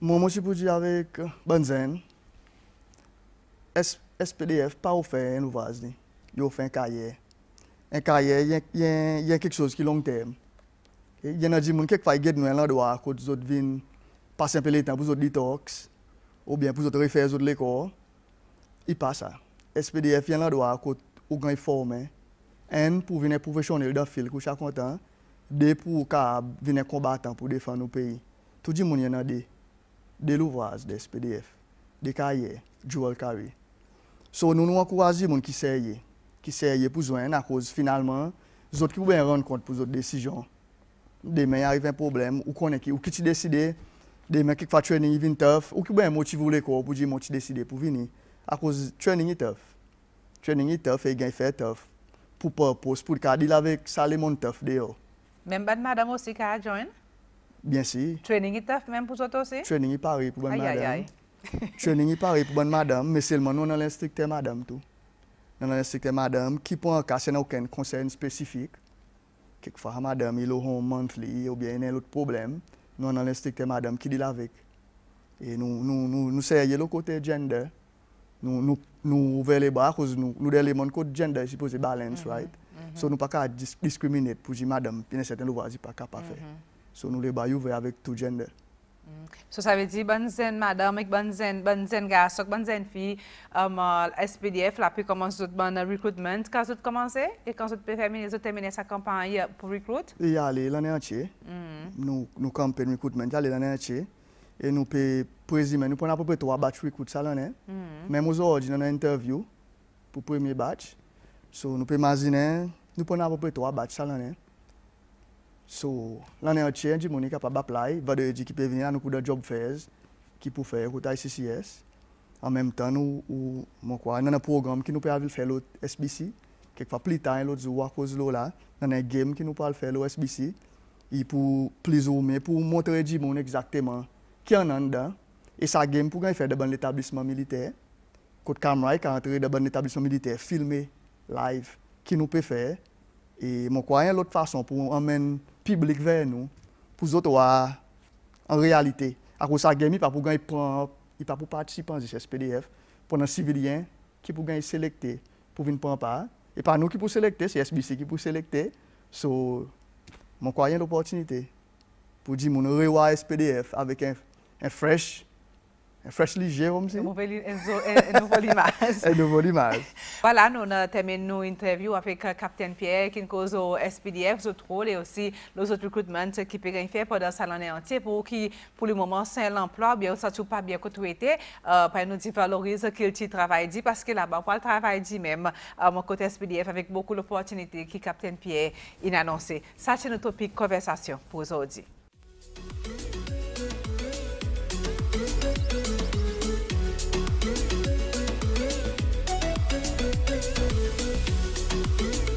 Moi, moi, je suis pour dire avec euh, Benzen, SPDF, S.P.D.F. pa ou fe en ouvaz ni. Yo ou fe en kayer. En kayer, yon kek chos ki long term. Yon a di moun kek fay gèd nou yon la do akot zot vin pasen pe letan pou zot detoks ou bien pou zot refè zot lekor. Yon pa sa. S.P.D.F. yon la do akot ou gen yon forme. En pou vin e profesyonel da fil kou chakon tan de pou kab vin e kombatan pou defan nou peyi. Tou di moun yon a di. De louvaz de S.P.D.F. De kayer, jewel kari. So nous nous encourageons les gens qui s'essayent, qui s'essayent pour joindre à cause finalement, les autres qui vont rendre compte pour les décisions. Demain, arrive un problème, ou qu'on est qui, ou qui tu décides, demain, qui fait training, il tough, ou qui va ben motiver l'école pour dire, moi, tu décides pour venir. À cause training est tough. Training est tough et gain fait tough. Pour purpose, pour le deal avec Salomon tough dehors. Même madame aussi qui a joint? Bien sûr. Training est tough, même pour toi aussi? Training est pareil pour madame. Training n'ai pas pour bonne madame, mais seulement nous dans l'instructeur madame tout. Dans l'instructeur madame qui en n'a aucun concerne spécifique. Quelquefois madame il a monthly ou bien un autre problème, nous dans l'instructeur madame qui dit avec. Et nous nous nous nous le côté gender. Nous nous nous ouvrons les bras parce nous nous gender balance, mhm, right? Mhm. So nous pas discriminer pour dire madame, puis certain le voici pas capable faire. Mhm. So nous les avec tout gender. So ça veut dire bonne zen madame, et bonne zen, bonne zen garçon, bonne zen fille. Um, uh, SPDF là puis commence votre bon recruitment quand vous commencez et quand vous terminer, vous terminez sa campagne pour recruit. Et allez l'année entière. Mm. Nous nous le recruitment allez l'année entière et nous peut présumer nous prenons à peu près trois batch recruit ça l'année. Mm. Même aujourd'hui a interview pour premier batch. So nous peut imaginer nous prenons à peu près trois batch ça l'année. So, l'année entière, un monde est capable d'appliquer, va de dire qui peut venir, nous pour un job faire, qui peut faire, avec CCS. En même temps, nous, mon quoi, nous avons un programme qui nous permet de faire l'autre SBC. Quelquefois, plus tard, l'autre jour, à cause de là, nous avons un game qui nous permet de faire l'autre SBC. Et pour plus ou pour montrer à mon exactement qui en a dedans. Et ça game pour faire de bon l'établissement militaire. quand caméra, est entrer dans l'établissement établissement militaire, filmé live, qui nous peut e faire. Et mon une autre façon pour amener public vers nous, pour les autres, en réalité, à cause de la guerre, il n'y pas pour participer à ce SPDF, pour un civiliens qui pour gagner sélecter, pour venir prendre Et pas e nous qui pour sélectionner, c'est SBC qui pour sélecter. So, mon croyant l'opportunité pour dire mon revoir SPDF avec un, un fresh Freshly Nouveau l'image. Nouveau l'image. Voilà, nous avons terminé nos interviews avec euh, Captain Pierre qui cause au SPDF, au rôles et aussi nos autres recrutements qui peuvent faire pendant cette année entière pour qui, pour le moment, c'est l'emploi, bien, ça ne pas bien euh, ben, que tout était. Pour nous dit valorise qu'il travail dit parce que là-bas, pour le travail dit même, à mon côté SPDF, avec beaucoup d'opportunités qui Captain Pierre a annoncé. Ça, c'est notre topic conversation pour aujourd'hui.